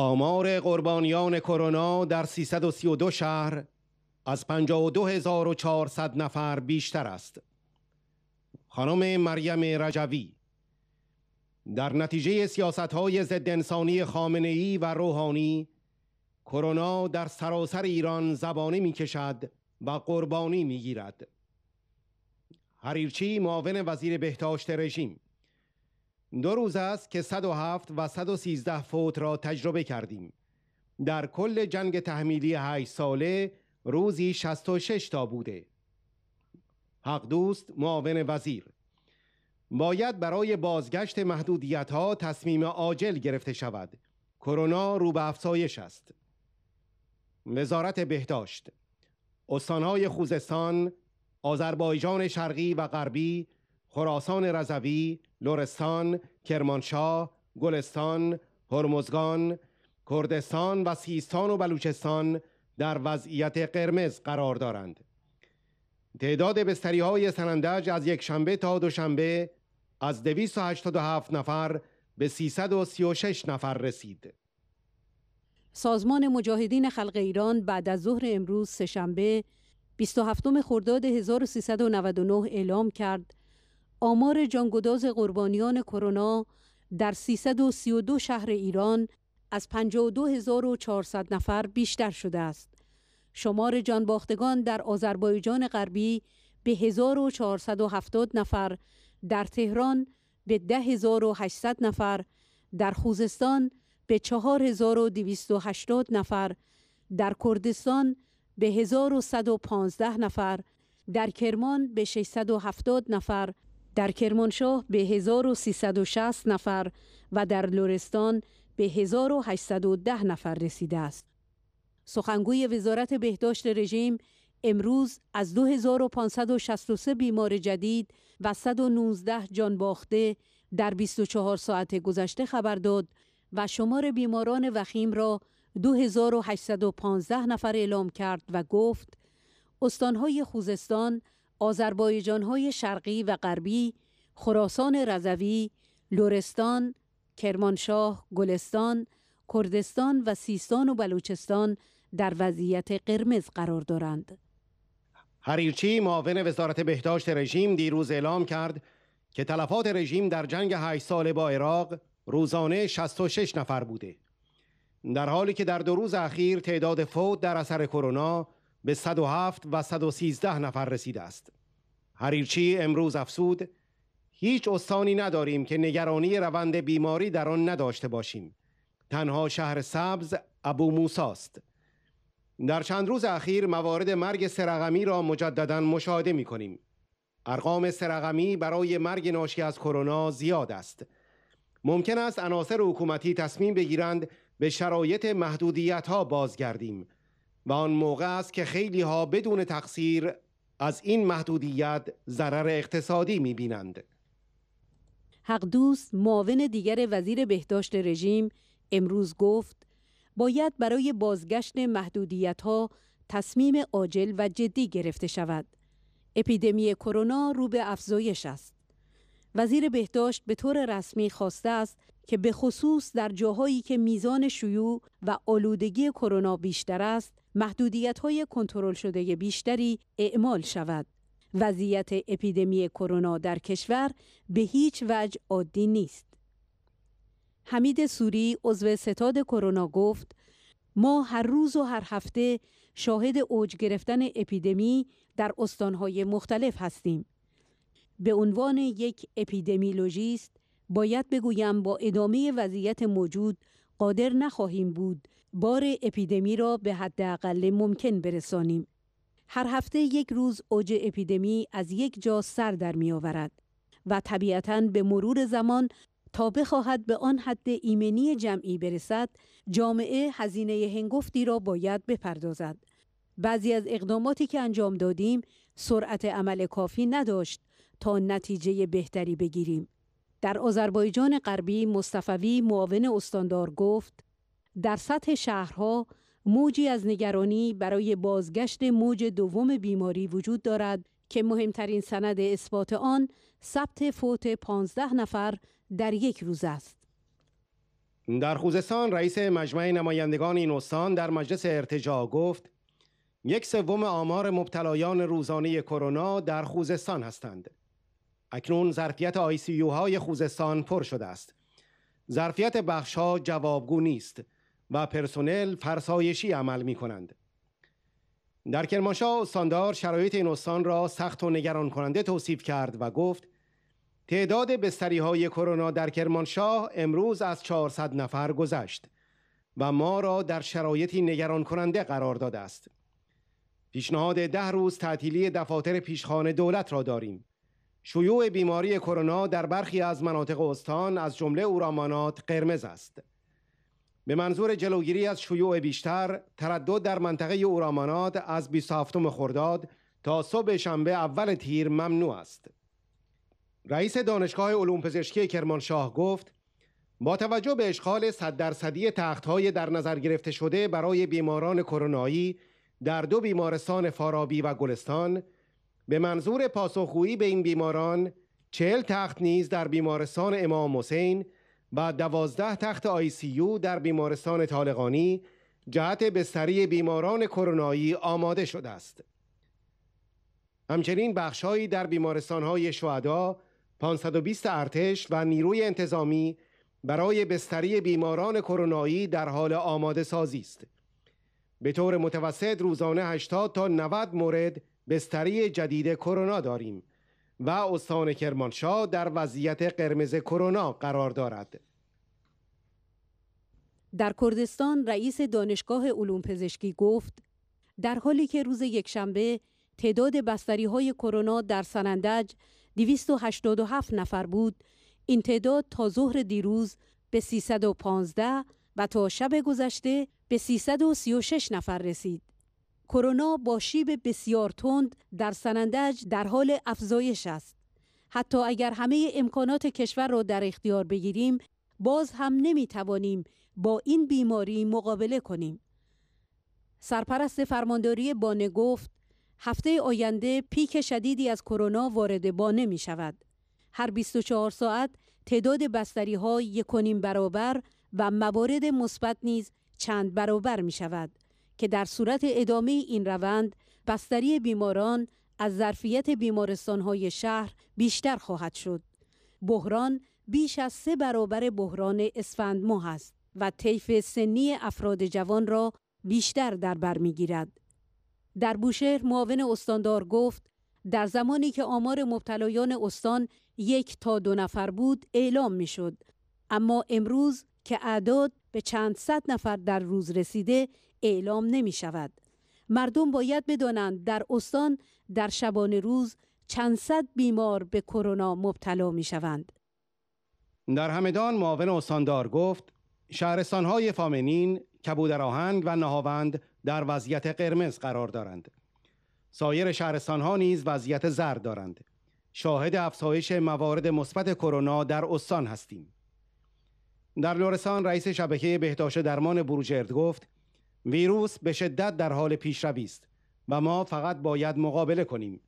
آمار قربانیان کرونا در 332 شهر از 52400 نفر بیشتر است. خانم مریم رجوی در نتیجه های ضد انسانی ای و روحانی کرونا در سراسر ایران زبانه میکشد و قربانی گیرد حریرچی معاون وزیر بهداشت رژیم دو روز است که 107 و 113 فوت را تجربه کردیم در کل جنگ تحمیلی 8 ساله روزی 66 تا بوده حق دوست معاون وزیر باید برای بازگشت محدودیت ها تصمیم عاجل گرفته شود کرونا رو به افزایش است وزارت بهداشت استانهای خوزستان آذربایجان شرقی و غربی خراسان رضوی، لورستان، کرمانشاه، گلستان، هرمزگان، کردستان و سیستان و بلوچستان در وضعیت قرمز قرار دارند. تعداد بستری های سنندج از یک شنبه تا دوشنبه از 287 نفر به 336 نفر رسید. سازمان مجاهدین خلق ایران بعد از ظهر امروز سهشنبه 27 خرداد 1399 اعلام کرد آمار جانگداز قربانیان کرونا در 332 شهر ایران از 52400 نفر بیشتر شده است. شمار جانباختگان در آذربایجان غربی به 1470 نفر، در تهران به 10800 نفر، در خوزستان به 4280 نفر، در کردستان به 1115 نفر، در کرمان به 670 نفر، در کرمانشاه به 1360 نفر و در لورستان به 1810 نفر رسیده است. سخنگوی وزارت بهداشت رژیم امروز از 2563 بیمار جدید و 119 جان باخته در 24 ساعت گذشته خبر داد و شمار بیماران وخیم را 2815 نفر اعلام کرد و گفت استانهای خوزستان، آذربایجان های شرقی و غربی، خراسان رضوی، لورستان، کرمانشاه، گلستان، کردستان و سیستان و بلوچستان در وضعیت قرمز قرار دارند. هریرچی معاون وزارت بهداشت رژیم دیروز اعلام کرد که تلفات رژیم در جنگ 8 ساله با عراق روزانه 66 نفر بوده. در حالی که در دو روز اخیر تعداد فوت در اثر کرونا به 107 و 113 نفر رسیده است هریرچی امروز افسود هیچ استانی نداریم که نگرانی روند بیماری در آن نداشته باشیم تنها شهر سبز ابو موساست در چند روز اخیر موارد مرگ سرغمی را مجددا مشاهده می کنیم ارقام سرغمی برای مرگ ناشی از کرونا زیاد است ممکن است عناصر حکومتی تصمیم بگیرند به شرایط محدودیت ها بازگردیم و آن موقع است که خیلی ها بدون تقصیر از این محدودیت ضرر اقتصادی می بینند. حق دوست معاون دیگر وزیر بهداشت رژیم امروز گفت باید برای بازگشت محدودیت ها تصمیم عاجل و جدی گرفته شود. اپیدمی کرونا رو به افزایش است. وزیر بهداشت به طور رسمی خواسته است که به خصوص در جاهایی که میزان شیوع و آلودگی کرونا بیشتر است محدودیت های کنترل شده بیشتری اعمال شود. وضعیت اپیدمی کرونا در کشور به هیچ وجه عادی نیست. حمید سوری عضو ستاد کرونا گفت ما هر روز و هر هفته شاهد اوج گرفتن اپیدمی در استانهای مختلف هستیم. به عنوان یک اپیدمیولوژیست باید بگویم با ادامه وضعیت موجود قادر نخواهیم بود بار اپیدمی را به حداقل ممکن برسانیم. هر هفته یک روز اوج اپیدمی از یک جا سر در می آورد و طبیعتا به مرور زمان تا بخواهد به آن حد ایمنی جمعی برسد جامعه هزینه هنگفتی را باید بپردازد بعضی از اقداماتی که انجام دادیم سرعت عمل کافی نداشت تا نتیجه بهتری بگیریم. در آذربایجان غربی مصطفوی معاون استاندار گفت در سطح شهرها موجی از نگرانی برای بازگشت موج دوم بیماری وجود دارد که مهمترین سند اثبات آن ثبت فوت 15 نفر در یک روز است. در خوزستان رئیس مجمع نمایندگان این استان در مجلس ارتجا گفت یک سوم آمار مبتلایان روزانه کرونا در خوزستان هستند. اکنون ظرفیت آی سی های خوزستان پر شده است. ظرفیت بخش ها جوابگو نیست و پرسنل فرسایشی عمل می کنند. در کرمانشاه استاندار شرایط این استان را سخت و نگران کننده توصیف کرد و گفت تعداد بستری های کرونا در کرمانشاه امروز از 400 نفر گذشت و ما را در شرایطی نگران کننده قرار داده است. پیشنهاد ده روز تعطیلی دفاتر پیشخانه دولت را داریم شیوع بیماری کرونا در برخی از مناطق استان از جمله اورامانات قرمز است به منظور جلوگیری از شیوع بیشتر تردد در منطقه اورامانات از 27 خرداد تا صبح شنبه اول تیر ممنوع است رئیس دانشگاه علوم پزشکی کرمانشاه گفت با توجه به اشغال 100 درصدی تختهای در نظر گرفته شده برای بیماران کرونایی در دو بیمارستان فارابی و گلستان به منظور پاسخگویی به این بیماران چهل تخت نیز در بیمارستان امام حسین و دوازده تخت آی سی یو در بیمارستان طالقانی جهت بستری بیماران کرونایی آماده شده است. همچنین بخشهایی در بیمارستان های شهدا 520 ارتش و نیروی انتظامی برای بستری بیماران کرونایی در حال آماده سازی است. به طور متوسط روزانه 80 تا 90 مورد بستری جدید کرونا داریم و استان کرمانشاه در وضعیت قرمز کرونا قرار دارد. در کردستان رئیس دانشگاه علوم پزشکی گفت در حالی که روز یکشنبه تعداد بستری های کرونا در سنندج 287 نفر بود این تعداد تا ظهر دیروز به 315 و تا شب گذشته به 336 نفر رسید. کرونا با شیب بسیار تند در سنندج در حال افزایش است. حتی اگر همه امکانات کشور را در اختیار بگیریم، باز هم نمی توانیم با این بیماری مقابله کنیم. سرپرست فرمانداری بانه گفت هفته آینده پیک شدیدی از کرونا وارد بانه می شود. هر 24 ساعت تعداد بستری ها یکونیم برابر و موارد مثبت نیز چند برابر می شود که در صورت ادامه این روند بستری بیماران از ظرفیت های شهر بیشتر خواهد شد. بحران بیش از سه برابر بحران اسفند ماه است و طیف سنی افراد جوان را بیشتر در بر گیرد در بوشهر معاون استاندار گفت در زمانی که آمار مبتلایان استان یک تا دو نفر بود اعلام می شد، اما امروز که اعداد به چند صد نفر در روز رسیده اعلام نمی شود. مردم باید بدانند در استان در شبانه روز چند صد بیمار به کرونا مبتلا می شوند. در همدان معاون استاندار گفت های فامنین، آهنگ و نهاوند در وضعیت قرمز قرار دارند. سایر ها نیز وضعیت زرد دارند. شاهد افزایش موارد مثبت کرونا در استان هستیم. در لورستان، رئیس شبکه بهداشت درمان بروجرد گفت ویروس به شدت در حال پیشروی است و ما فقط باید مقابله کنیم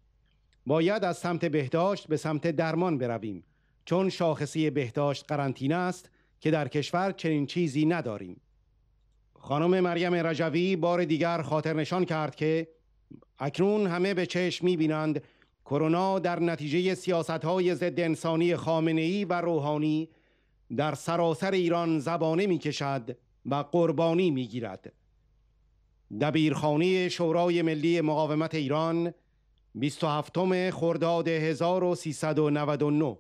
باید از سمت بهداشت به سمت درمان برویم چون شاخصی بهداشت قرنطینه است که در کشور چنین چیزی نداریم خانم مریم رجوی بار دیگر خاطر نشان کرد که اکنون همه به چشم می بینند کرونا در نتیجه سیاست های ضد انسانی خامنه ای و روحانی در سراسر ایران زبانه می کشد و قربانی می گیرد. دبیرخانه شورای ملی مقاومت ایران 27 خرداد 1399